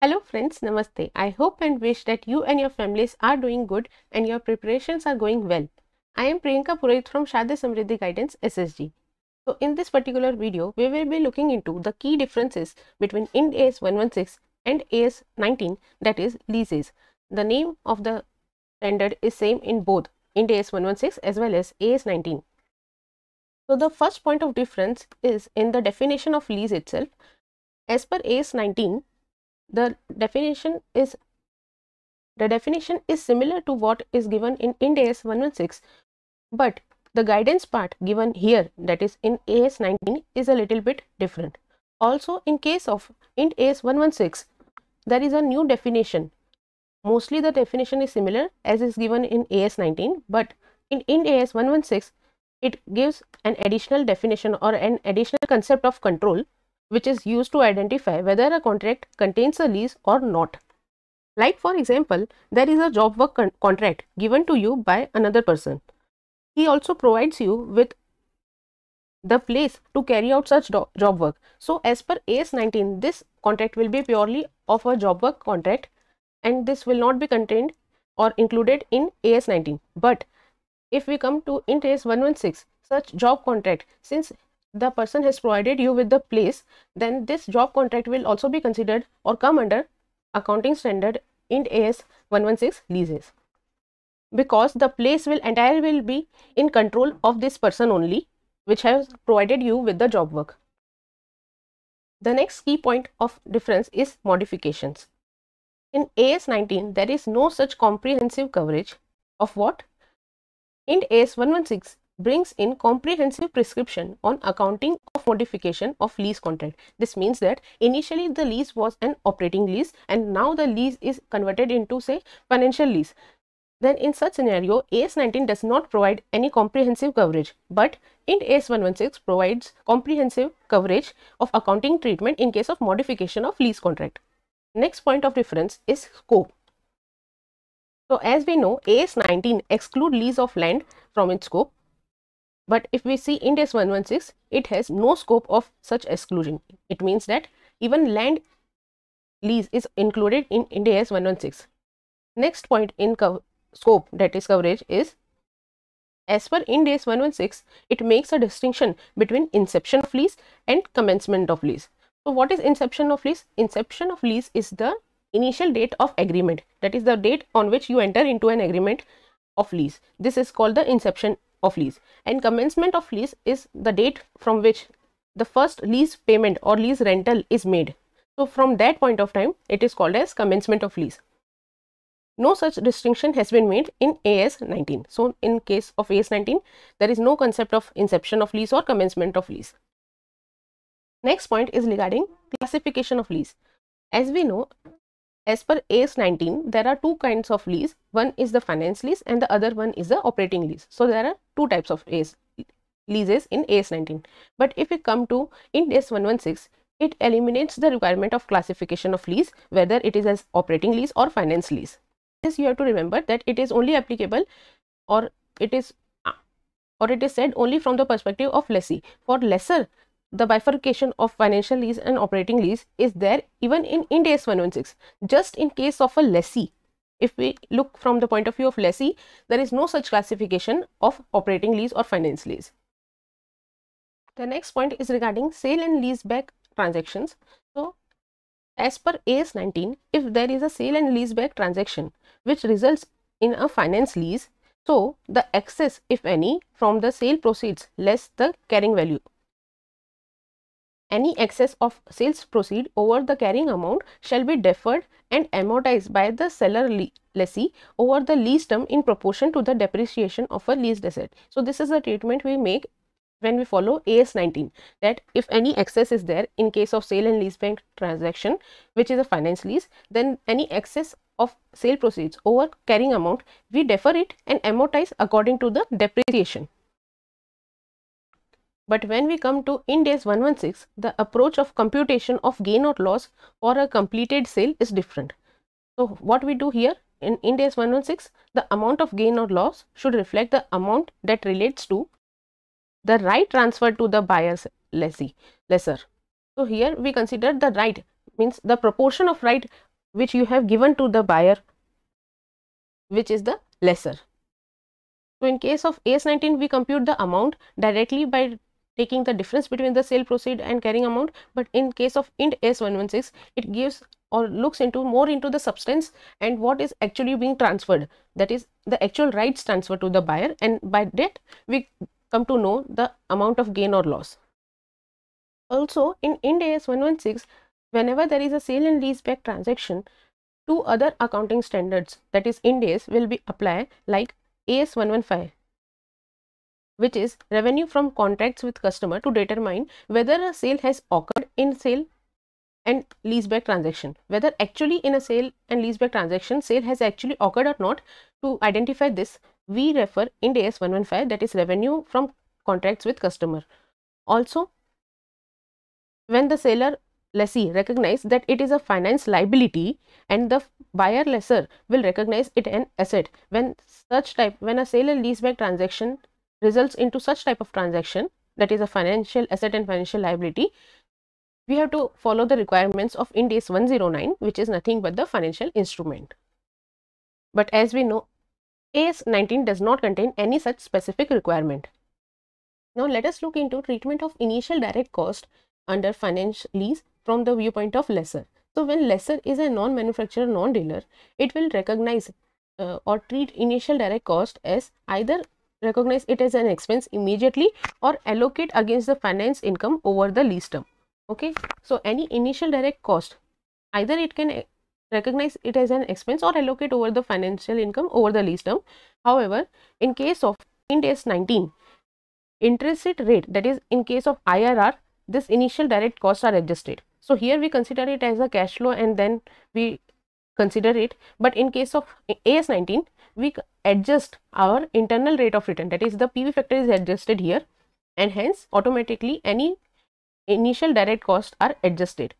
Hello friends, Namaste. I hope and wish that you and your families are doing good and your preparations are going well. I am Priyanka Purohit from Shadya Samriddhi Guidance SSG. So in this particular video, we will be looking into the key differences between Ind AS 116 and AS 19 that is leases. The name of the standard is same in both Ind AS 116 as well as AS 19. So the first point of difference is in the definition of lease itself. As per AS 19, the definition is the definition is similar to what is given in Ind AS 116 but the guidance part given here that is in AS 19 is a little bit different. Also in case of Ind AS 116 there is a new definition. Mostly the definition is similar as is given in AS 19 but in Ind AS 116 it gives an additional definition or an additional concept of control which is used to identify whether a contract contains a lease or not. Like for example, there is a job work con contract given to you by another person. He also provides you with the place to carry out such job work. So as per AS 19, this contract will be purely of a job work contract and this will not be contained or included in AS 19. But if we come to in AS 116, such job contract, since the person has provided you with the place then this job contract will also be considered or come under accounting standard in as 116 leases because the place will entire will be in control of this person only which has provided you with the job work the next key point of difference is modifications in as 19 there is no such comprehensive coverage of what in AS 116 brings in comprehensive prescription on accounting of modification of lease contract. This means that initially the lease was an operating lease and now the lease is converted into say financial lease. Then in such scenario, AS19 does not provide any comprehensive coverage, but in AS116 provides comprehensive coverage of accounting treatment in case of modification of lease contract. Next point of reference is scope. So as we know, AS19 exclude lease of land from its scope but if we see Ind 116, it has no scope of such exclusion. It means that even land lease is included in Ind 116. Next point in scope that is coverage is as per Ind 116, it makes a distinction between inception of lease and commencement of lease. So what is inception of lease? Inception of lease is the initial date of agreement. That is the date on which you enter into an agreement of lease. This is called the inception of lease and commencement of lease is the date from which the first lease payment or lease rental is made. So from that point of time, it is called as commencement of lease. No such distinction has been made in AS 19. So in case of AS 19, there is no concept of inception of lease or commencement of lease. Next point is regarding classification of lease. As we know, as per AS 19, there are two kinds of lease. One is the finance lease and the other one is the operating lease. So there are two types of AS leases in AS 19. But if we come to Ind AS 116, it eliminates the requirement of classification of lease, whether it is as operating lease or finance lease. This you have to remember that it is only applicable or it is or it is said only from the perspective of lessee. For lesser, the bifurcation of financial lease and operating lease is there even in Ind AS 116. Just in case of a lessee, if we look from the point of view of lessee, there is no such classification of operating lease or finance lease. The next point is regarding sale and lease back transactions. So, as per AS 19, if there is a sale and lease back transaction which results in a finance lease, so the excess, if any, from the sale proceeds less the carrying value any excess of sales proceed over the carrying amount shall be deferred and amortized by the seller lessee over the lease term in proportion to the depreciation of a leased asset. So, this is the treatment we make when we follow AS 19 that if any excess is there in case of sale and lease bank transaction which is a finance lease then any excess of sale proceeds over carrying amount we defer it and amortize according to the depreciation. But when we come to Ind AS 116, the approach of computation of gain or loss for a completed sale is different. So what we do here in Ind AS 116, the amount of gain or loss should reflect the amount that relates to the right transferred to the buyer's lessee, lesser. So here we consider the right means the proportion of right which you have given to the buyer which is the lesser. So in case of AS19 we compute the amount directly by taking the difference between the sale proceed and carrying amount but in case of int s116 it gives or looks into more into the substance and what is actually being transferred that is the actual rights transferred to the buyer and by that we come to know the amount of gain or loss also in Int as 116 whenever there is a sale and leaseback transaction two other accounting standards that is ind as will be applied like as 115 which is revenue from contracts with customer to determine whether a sale has occurred in sale and leaseback transaction. Whether actually in a sale and leaseback transaction sale has actually occurred or not to identify this we refer in AS 115 that is revenue from contracts with customer. Also when the seller lessee recognize that it is a finance liability and the buyer lesser will recognize it an asset when such type when a sale and leaseback transaction results into such type of transaction that is a financial asset and financial liability, we have to follow the requirements of Ind AS 109 which is nothing but the financial instrument. But as we know, AS 19 does not contain any such specific requirement. Now let us look into treatment of initial direct cost under financial lease from the viewpoint of lessor. So when lessor is a non-manufacturer, non-dealer, it will recognize uh, or treat initial direct cost as either recognize it as an expense immediately or allocate against the finance income over the lease term okay so any initial direct cost either it can eh, recognize it as an expense or allocate over the financial income over the lease term however in case of in as 19 interest rate that is in case of irr this initial direct costs are adjusted so here we consider it as a cash flow and then we consider it but in case of AS19 we adjust our internal rate of return that is the PV factor is adjusted here and hence automatically any initial direct costs are adjusted.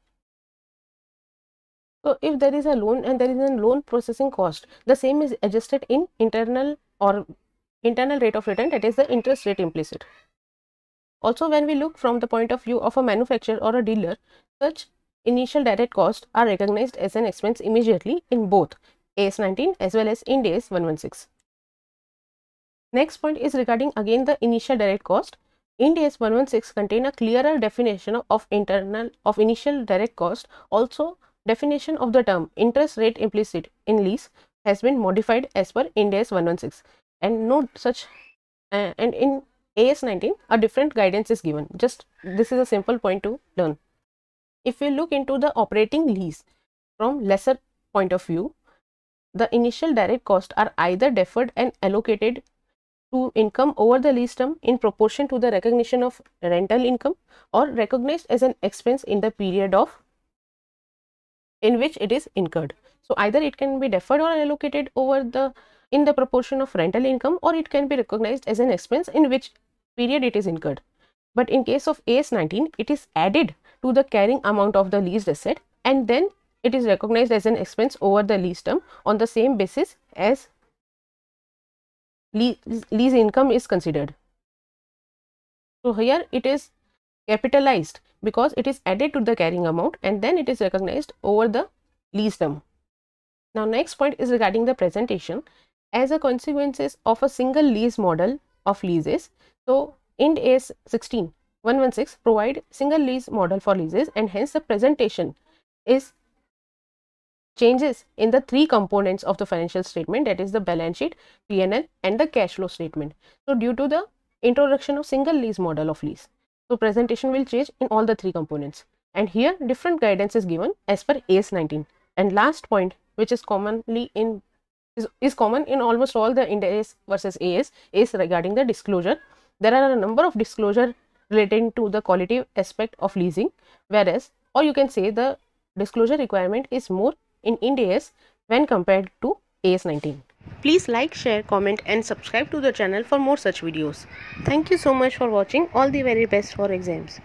So if there is a loan and there is a loan processing cost the same is adjusted in internal or internal rate of return that is the interest rate implicit. Also when we look from the point of view of a manufacturer or a dealer such initial direct costs are recognized as an expense immediately in both AS 19 as well as in AS 116. Next point is regarding again the initial direct cost. In AS 116 contain a clearer definition of internal of initial direct cost. Also, definition of the term interest rate implicit in lease has been modified as per Ind AS 116 and note such uh, and in AS 19 a different guidance is given. Just this is a simple point to learn. If we look into the operating lease from lesser point of view, the initial direct costs are either deferred and allocated to income over the lease term in proportion to the recognition of rental income or recognized as an expense in the period of in which it is incurred. So, either it can be deferred or allocated over the in the proportion of rental income or it can be recognized as an expense in which period it is incurred. But in case of AS19, it is added to the carrying amount of the leased asset and then it is recognized as an expense over the lease term on the same basis as lease, lease income is considered. So, here it is capitalized because it is added to the carrying amount and then it is recognized over the lease term. Now, next point is regarding the presentation as a consequences of a single lease model of leases. So, Ind AS 16 116 provide single lease model for leases and hence the presentation is changes in the three components of the financial statement that is the balance sheet, P&L and the cash flow statement. So due to the introduction of single lease model of lease. So presentation will change in all the three components and here different guidance is given as per AS 19. And last point which is commonly in is, is common in almost all the Ind versus AS is regarding the disclosure. There are a number of disclosure relating to the qualitative aspect of leasing whereas or you can say the disclosure requirement is more in indias AS when compared to AS 19. Please like, share, comment and subscribe to the channel for more such videos. Thank you so much for watching. All the very best for exams.